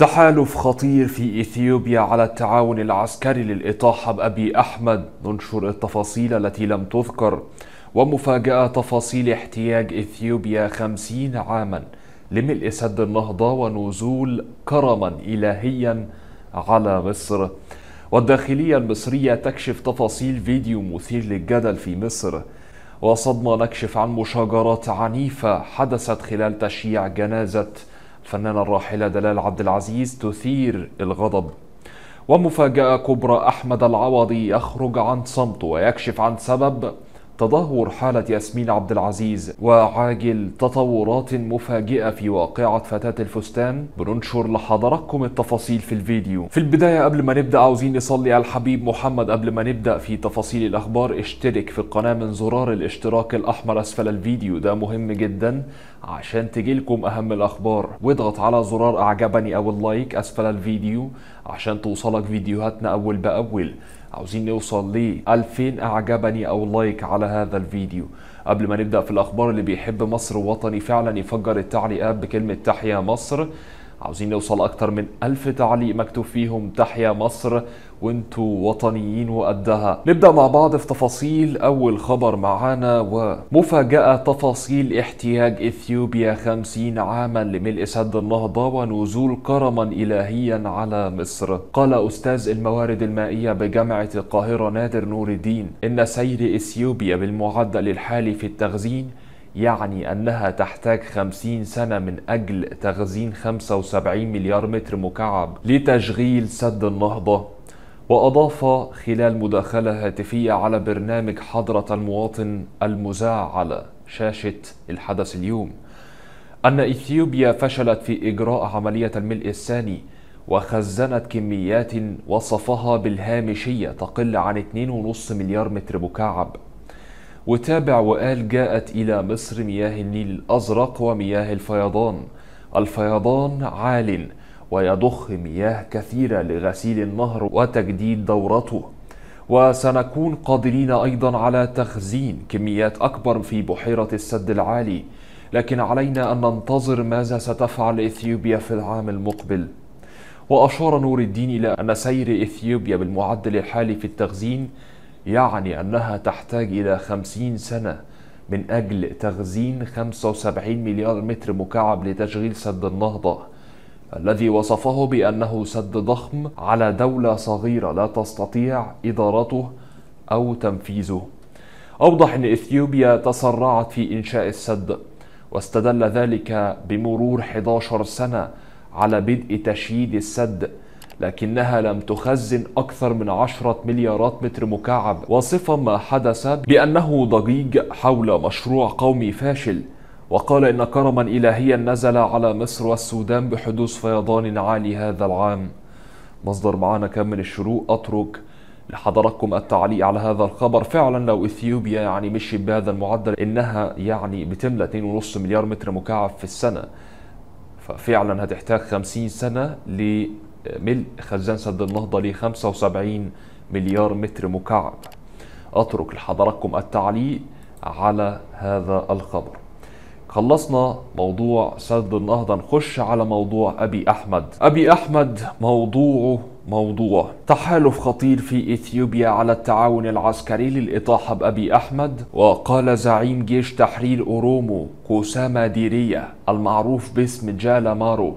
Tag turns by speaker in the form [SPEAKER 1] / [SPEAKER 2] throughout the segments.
[SPEAKER 1] تحالف خطير في إثيوبيا على التعاون العسكري للإطاحة بأبي أحمد ننشر التفاصيل التي لم تذكر ومفاجأة تفاصيل احتياج إثيوبيا خمسين عاما لملء سد النهضة ونزول كرما إلهيا على مصر والداخلية المصرية تكشف تفاصيل فيديو مثير للجدل في مصر وصدمة نكشف عن مشاجرات عنيفة حدثت خلال تشييع جنازة الفنانة الراحلة دلال عبد العزيز تثير الغضب ومفاجأة كبرى أحمد العوضي يخرج عن صمته ويكشف عن سبب تدهور حالة ياسمين عبد العزيز وعاجل تطورات مفاجئة في واقعة فتاة الفستان بننشر لحضراتكم التفاصيل في الفيديو في البداية قبل ما نبدأ عاوزين نصلي على الحبيب محمد قبل ما نبدأ في تفاصيل الأخبار اشترك في القناة من زرار الاشتراك الأحمر أسفل الفيديو ده مهم جدا عشان تجيلكم أهم الأخبار واضغط على زرار أعجبني أو اللايك أسفل الفيديو عشان توصلك فيديوهاتنا أول بأول عاوزين نوصل ل 2000 أعجبني أو لايك على هذا الفيديو قبل ما نبدأ في الأخبار اللي بيحب مصر وطني فعلا يفجر التعليقات بكلمة تحيا مصر عاوزين نوصل أكتر من ألف تعليق مكتوب فيهم تحيا مصر وانتوا وطنيين وقدها نبدأ مع بعض في تفاصيل أول خبر معانا ومفاجأة تفاصيل احتياج إثيوبيا خمسين عاما لملء سد النهضة ونزول كرما إلهيا على مصر قال أستاذ الموارد المائية بجامعة القاهرة نادر نور الدين إن سير إثيوبيا بالمعدل الحالي في التخزين يعني أنها تحتاج 50 سنة من أجل تخزين 75 مليار متر مكعب لتشغيل سد النهضة وأضاف خلال مداخلة هاتفية على برنامج حضرة المواطن المذاع على شاشة الحدث اليوم أن إثيوبيا فشلت في إجراء عملية الملء الثاني وخزنت كميات وصفها بالهامشية تقل عن 2.5 مليار متر مكعب وتابع وقال جاءت إلى مصر مياه النيل الأزرق ومياه الفيضان الفيضان عال ويضخ مياه كثيرة لغسيل النهر وتجديد دورته وسنكون قادرين أيضا على تخزين كميات أكبر في بحيرة السد العالي لكن علينا أن ننتظر ماذا ستفعل إثيوبيا في العام المقبل وأشار نور الدين إلى أن سير إثيوبيا بالمعدل الحالي في التخزين يعني أنها تحتاج إلى 50 سنة من أجل تخزين 75 مليار متر مكعب لتشغيل سد النهضة الذي وصفه بأنه سد ضخم على دولة صغيرة لا تستطيع إدارته أو تنفيذه أوضح أن إثيوبيا تسرعت في إنشاء السد واستدل ذلك بمرور 11 سنة على بدء تشييد السد لكنها لم تخزن أكثر من 10 مليارات متر مكعب وصفا ما حدث بأنه ضجيج حول مشروع قومي فاشل وقال إن كرما إلهيا نزل على مصر والسودان بحدوث فيضان عالي هذا العام مصدر معانا كان من الشروق أترك لحضراتكم التعليق على هذا الخبر فعلا لو اثيوبيا يعني مشيت بهذا المعدل انها يعني بتملى 2.5 مليار متر مكعب في السنه ففعلا هتحتاج 50 سنه ل ملء خزان سد النهضة ل 75 مليار متر مكعب أترك لحضراتكم التعليق على هذا الخبر خلصنا موضوع سد النهضة نخش على موضوع أبي أحمد أبي أحمد موضوعه موضوع تحالف خطير في إثيوبيا على التعاون العسكري للإطاحة بأبي أحمد وقال زعيم جيش تحرير أورومو كوساما ديرية المعروف باسم جالا مارو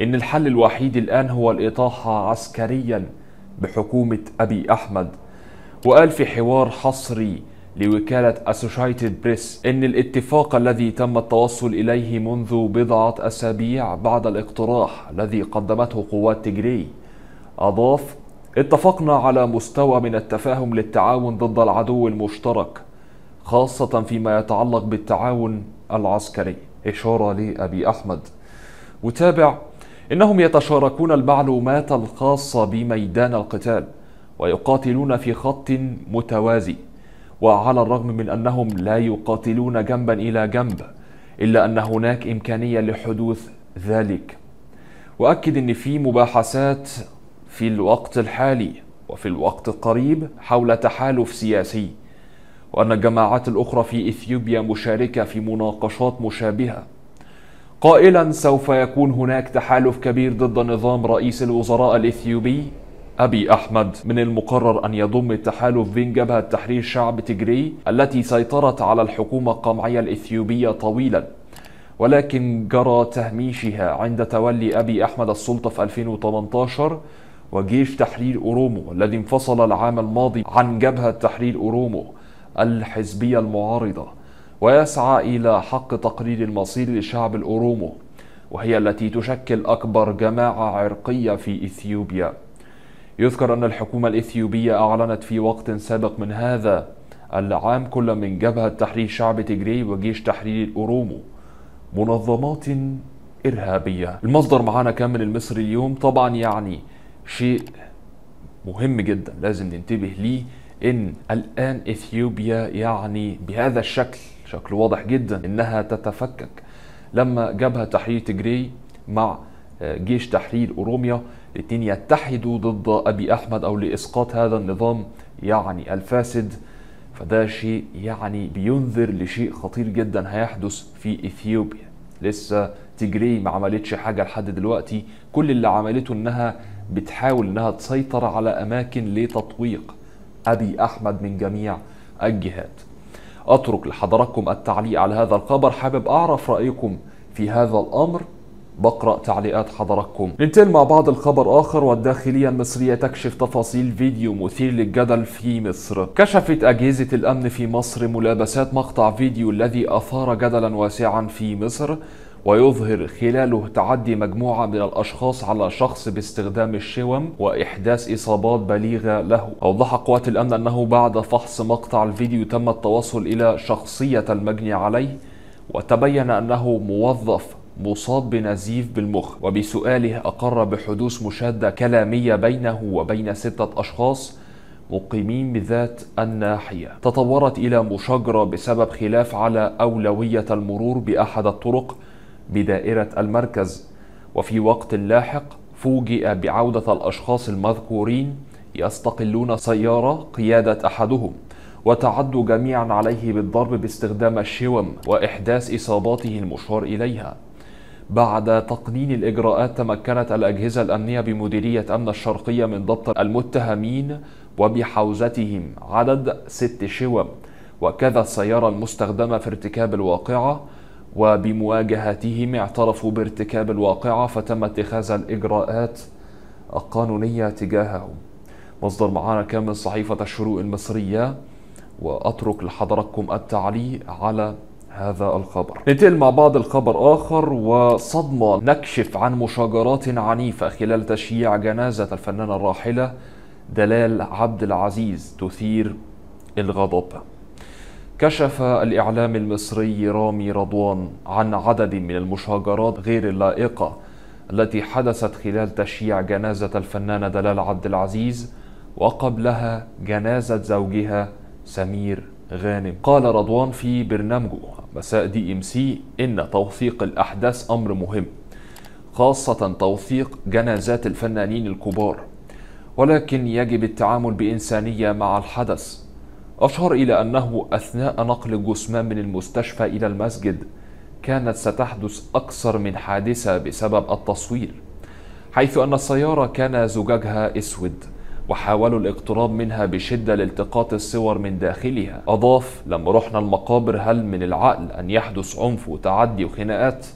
[SPEAKER 1] إن الحل الوحيد الآن هو الإطاحة عسكريا بحكومة أبي أحمد وقال في حوار حصري لوكالة أسوشايتد بريس إن الاتفاق الذي تم التوصل إليه منذ بضعة أسابيع بعد الاقتراح الذي قدمته قوات تجري أضاف اتفقنا على مستوى من التفاهم للتعاون ضد العدو المشترك خاصة فيما يتعلق بالتعاون العسكري إشارة لأبي أحمد وتابع إنهم يتشاركون المعلومات الخاصة بميدان القتال ويقاتلون في خط متوازي وعلى الرغم من أنهم لا يقاتلون جنبا إلى جنب إلا أن هناك إمكانية لحدوث ذلك وأكد أن في مباحثات في الوقت الحالي وفي الوقت القريب حول تحالف سياسي وأن الجماعات الأخرى في إثيوبيا مشاركة في مناقشات مشابهة قائلا سوف يكون هناك تحالف كبير ضد نظام رئيس الوزراء الإثيوبي أبي أحمد من المقرر أن يضم التحالف بين جبهة تحرير شعب تجري التي سيطرت على الحكومة القمعية الإثيوبية طويلا ولكن جرى تهميشها عند تولي أبي أحمد السلطة في 2018 وجيش تحرير أورومو الذي انفصل العام الماضي عن جبهة تحرير أورومو الحزبية المعارضة ويسعى إلى حق تقرير المصير للشعب الأورومو وهي التي تشكل أكبر جماعة عرقية في إثيوبيا يذكر أن الحكومة الإثيوبية أعلنت في وقت سابق من هذا العام كل من جبهة تحرير شعب تجري وجيش تحرير الأورومو منظمات إرهابية المصدر معانا كان من المصري اليوم طبعا يعني شيء مهم جدا لازم ننتبه ليه إن الآن إثيوبيا يعني بهذا الشكل شكل واضح جدا انها تتفكك لما جبهه تحرير تجري مع آه، جيش تحرير اوروميا الاثنين يتحدوا ضد ابي احمد او لاسقاط هذا النظام يعني الفاسد فده شيء يعني بينذر لشيء خطير جدا هيحدث في اثيوبيا لسه تجري ما عملتش حاجه لحد دلوقتي كل اللي عملته انها بتحاول انها تسيطر على اماكن لتطويق ابي احمد من جميع الجهات أترك لحضراتكم التعليق على هذا الخبر حابب أعرف رأيكم في هذا الأمر بقرأ تعليقات حضراتكم ننتقل مع بعض الخبر آخر والداخلية المصرية تكشف تفاصيل فيديو مثير للجدل في مصر كشفت أجهزة الأمن في مصر ملابسات مقطع فيديو الذي أثار جدلا واسعا في مصر ويظهر خلاله تعدي مجموعة من الأشخاص على شخص باستخدام الشوم وإحداث إصابات بليغة له أوضح قوات الأمن أنه بعد فحص مقطع الفيديو تم التوصل إلى شخصية المجني عليه وتبين أنه موظف مصاب بنزيف بالمخ وبسؤاله أقر بحدوث مشادة كلامية بينه وبين ستة أشخاص مقيمين بذات الناحية تطورت إلى مشاجرة بسبب خلاف على أولوية المرور بأحد الطرق بدائرة المركز وفي وقت لاحق فوجئ بعودة الأشخاص المذكورين يستقلون سيارة قيادة أحدهم وتعدوا جميعا عليه بالضرب باستخدام الشوم وإحداث إصاباته المشار إليها بعد تقنين الإجراءات تمكنت الأجهزة الأمنية بمديرية أمن الشرقية من ضبط المتهمين وبحوزتهم عدد ست شوم وكذا السيارة المستخدمة في ارتكاب الواقعة وبمواجهتهم اعترفوا بارتكاب الواقعة فتم اتخاذ الإجراءات القانونية تجاههم مصدر معانا كان من صحيفة الشروق المصرية وأترك لحضراتكم التعليق على هذا الخبر ننتقل مع بعض الخبر آخر وصدمة نكشف عن مشاجرات عنيفة خلال تشييع جنازة الفنانة الراحلة دلال عبد العزيز تثير الغضب كشف الإعلام المصري رامي رضوان عن عدد من المشاجرات غير اللائقة التي حدثت خلال تشييع جنازة الفنانة دلال عبد العزيز وقبلها جنازة زوجها سمير غانم قال رضوان في برنامجه مساء دي ام سي إن توثيق الأحداث أمر مهم خاصة توثيق جنازات الفنانين الكبار ولكن يجب التعامل بإنسانية مع الحدث أشار إلى أنه أثناء نقل الجثمان من المستشفى إلى المسجد كانت ستحدث أكثر من حادثة بسبب التصوير حيث أن السيارة كان زجاجها أسود وحاولوا الاقتراب منها بشدة لالتقاط الصور من داخلها أضاف لما رحنا المقابر هل من العقل أن يحدث عنف وتعدي وخناقات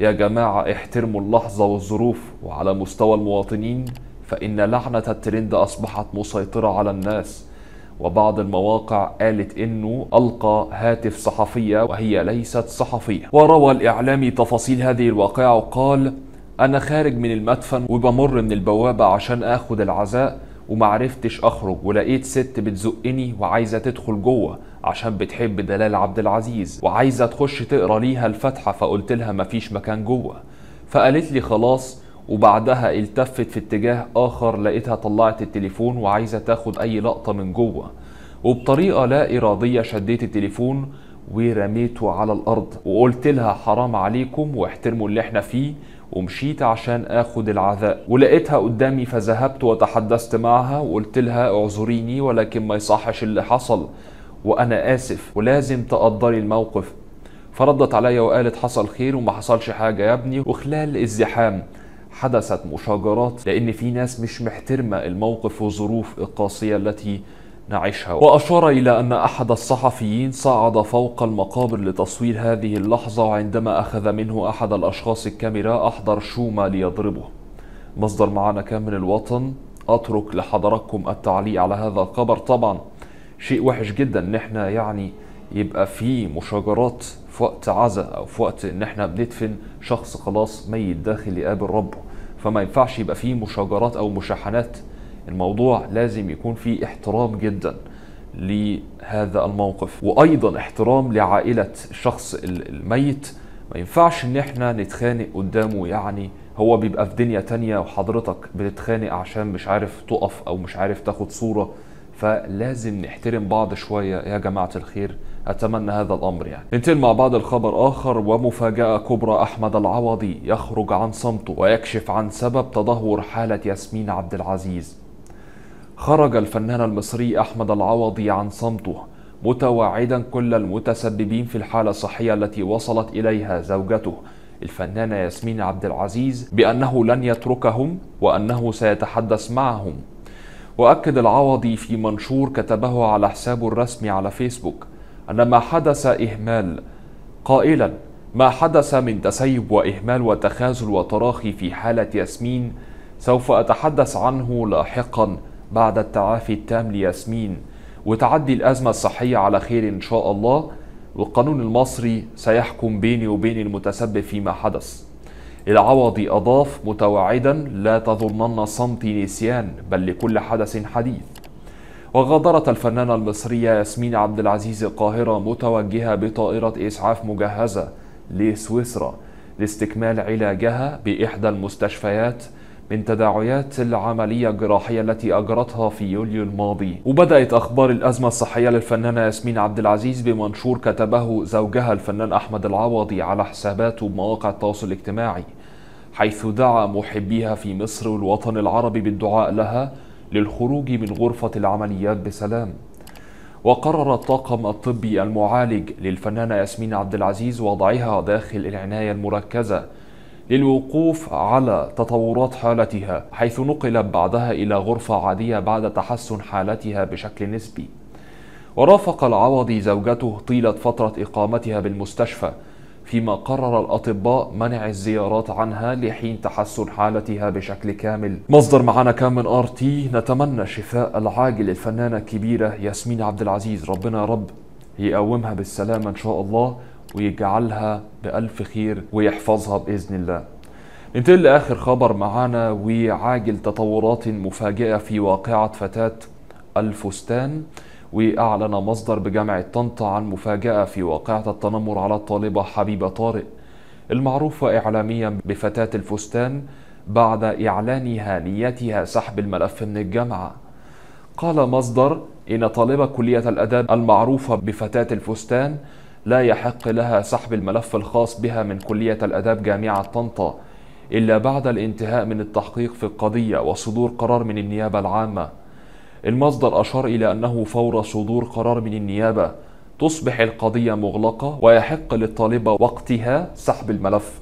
[SPEAKER 1] يا جماعة احترموا اللحظة والظروف وعلى مستوى المواطنين فإن لعنة الترند أصبحت مسيطرة على الناس وبعض المواقع قالت انه القى هاتف صحفيه وهي ليست صحفيه وروى الاعلامي تفاصيل هذه الواقعه وقال انا خارج من المدفن وبمر من البوابه عشان اخد العزاء ومعرفتش اخرج ولقيت ست بتزقني وعايزه تدخل جوه عشان بتحب دلال عبد العزيز وعايزه تخش تقرا ليها الفاتحه فقلت لها مفيش مكان جوه فقالت لي خلاص وبعدها التفت في اتجاه آخر لقيتها طلعت التليفون وعايزة تاخد أي لقطة من جوه وبطريقة لا إرادية شديت التليفون ورميته على الأرض وقلت لها حرام عليكم واحترموا اللي احنا فيه ومشيت عشان اخد العذاء ولقيتها قدامي فذهبت وتحدثت معها وقلت لها اعذريني ولكن ما يصحش اللي حصل وانا اسف ولازم تقدري الموقف فردت عليا وقالت حصل خير وما حصلش حاجة يا ابني وخلال الزحام حدثت مشاجرات لأن في ناس مش محترمة الموقف والظروف القاسية التي نعيشها وأشار إلى أن أحد الصحفيين صعد فوق المقابر لتصوير هذه اللحظة وعندما أخذ منه أحد الأشخاص الكاميرا أحضر شومة ليضربه مصدر معنا كان من الوطن أترك لحضراتكم التعليق على هذا الخبر طبعا شيء وحش جدا ان احنا يعني يبقى في مشاجرات في وقت عزاء او في وقت ان احنا بندفن شخص خلاص ميت داخل يقابل ربه فما ينفعش يبقى فيه مشاجرات او مشاحنات الموضوع لازم يكون فيه احترام جدا لهذا الموقف وايضا احترام لعائله الشخص الميت ما ينفعش ان احنا نتخانق قدامه يعني هو بيبقى في دنيا تانية وحضرتك بتتخانق عشان مش عارف تقف او مش عارف تاخد صورة فلازم نحترم بعض شوية يا جماعة الخير أتمنى هذا الأمر يعني ننتقل مع بعض الخبر آخر ومفاجأة كبرى أحمد العوضي يخرج عن صمته ويكشف عن سبب تدهور حالة ياسمين عبد العزيز خرج الفنان المصري أحمد العوضي عن صمته متواعدا كل المتسببين في الحالة الصحية التي وصلت إليها زوجته الفنانة ياسمين عبد العزيز بأنه لن يتركهم وأنه سيتحدث معهم وأكد العوضي في منشور كتبه على حسابه الرسمي على فيسبوك أن ما حدث إهمال قائلا ما حدث من تسيب وإهمال وتخاذل وتراخي في حالة ياسمين سوف أتحدث عنه لاحقا بعد التعافي التام لياسمين وتعدي الأزمة الصحية على خير إن شاء الله والقانون المصري سيحكم بيني وبين المتسبب فيما حدث العوضي أضاف متوعدا لا تظنن صمتي نسيان بل لكل حدث حديث وغادرت الفنانة المصرية ياسمين عبد العزيز القاهرة متوجهة بطائرة إسعاف مجهزة لسويسرا لاستكمال علاجها بإحدى المستشفيات من تداعيات العملية الجراحية التي أجرتها في يوليو الماضي وبدأت أخبار الأزمة الصحية للفنانة ياسمين عبد العزيز بمنشور كتبه زوجها الفنان أحمد العوضي على حساباته بمواقع التواصل الاجتماعي حيث دعا محبيها في مصر والوطن العربي بالدعاء لها للخروج من غرفة العمليات بسلام وقرر الطاقم الطبي المعالج للفنانة ياسمين عبد العزيز وضعها داخل العناية المركزة للوقوف على تطورات حالتها حيث نقلت بعدها إلى غرفة عادية بعد تحسن حالتها بشكل نسبي ورافق العوضي زوجته طيلة فترة إقامتها بالمستشفى فيما قرر الأطباء منع الزيارات عنها لحين تحسن حالتها بشكل كامل مصدر معنا كان من ار تي نتمنى شفاء العاجل الفنانة الكبيرة ياسمين عبد العزيز ربنا يا رب يقومها بالسلامة إن شاء الله ويجعلها بألف خير ويحفظها بإذن الله ننتقل لآخر خبر معانا وعاجل تطورات مفاجئة في واقعة فتاة الفستان وأعلن مصدر بجامعة طنطا عن مفاجأة في واقعة التنمر على الطالبة حبيبة طارق المعروفة إعلاميا بفتاة الفستان بعد إعلانها نيتها سحب الملف من الجامعة قال مصدر إن طالبة كلية الأداب المعروفة بفتاة الفستان لا يحق لها سحب الملف الخاص بها من كلية الآداب جامعة طنطا إلا بعد الانتهاء من التحقيق في القضية وصدور قرار من النيابة العامة المصدر أشار إلى أنه فور صدور قرار من النيابة تصبح القضية مغلقة ويحق للطالبة وقتها سحب الملف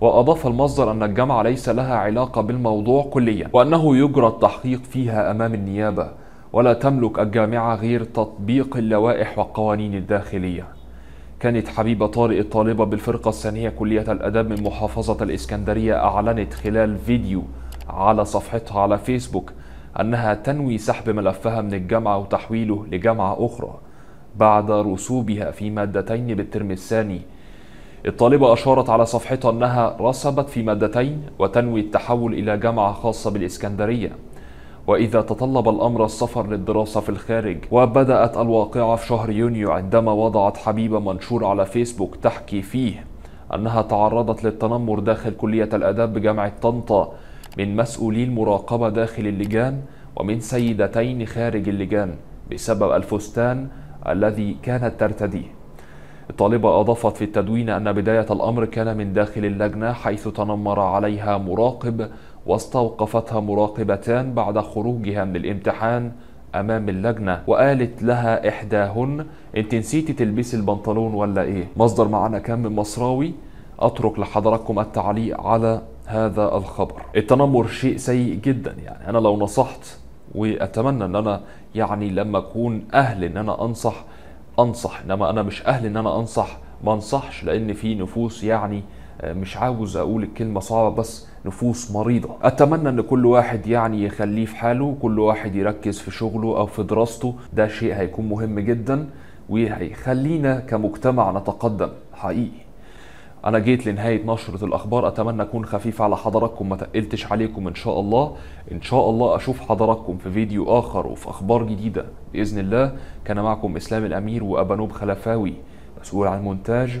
[SPEAKER 1] وأضاف المصدر أن الجامعة ليس لها علاقة بالموضوع كليا وأنه يجرى التحقيق فيها أمام النيابة ولا تملك الجامعة غير تطبيق اللوائح والقوانين الداخلية كانت حبيبة طارق الطالبة بالفرقة الثانية كلية الأداب من محافظة الإسكندرية أعلنت خلال فيديو على صفحتها على فيسبوك أنها تنوي سحب ملفها من الجامعة وتحويله لجامعة أخرى بعد رسوبها في مادتين بالترم الثاني الطالبة أشارت على صفحتها أنها رسبت في مادتين وتنوي التحول إلى جامعة خاصة بالإسكندرية وإذا تطلب الأمر السفر للدراسة في الخارج وبدأت الواقعة في شهر يونيو عندما وضعت حبيبة منشور على فيسبوك تحكي فيه أنها تعرضت للتنمر داخل كلية الآداب بجامعة طنطا من مسؤولي المراقبة داخل اللجان ومن سيدتين خارج اللجان بسبب الفستان الذي كانت ترتديه الطالبة أضافت في التدوين أن بداية الأمر كان من داخل اللجنة حيث تنمر عليها مراقب واستوقفتها مراقبتان بعد خروجها من الامتحان امام اللجنه وقالت لها احداهن انت نسيتي تلبسي البنطلون ولا ايه مصدر معنا كم مصراوي اترك لحضراتكم التعليق على هذا الخبر التنمر شيء سيء جدا يعني انا لو نصحت واتمنى ان انا يعني لما اكون اهل ان انا انصح انصح انما انا مش اهل ان انا انصح ما انصحش لان في نفوس يعني آه، مش عاوز اقول الكلمه صعبه بس نفوس مريضه اتمنى ان كل واحد يعني يخليه في حاله كل واحد يركز في شغله او في دراسته ده شيء هيكون مهم جدا وهيخلينا كمجتمع نتقدم حقيقي انا جيت لنهايه نشره الاخبار اتمنى اكون خفيف على حضراتكم ما تقلتش عليكم ان شاء الله ان شاء الله اشوف حضراتكم في فيديو اخر وفي اخبار جديده باذن الله كان معكم اسلام الامير وابانوب خلفاوي مسؤول عن المونتاج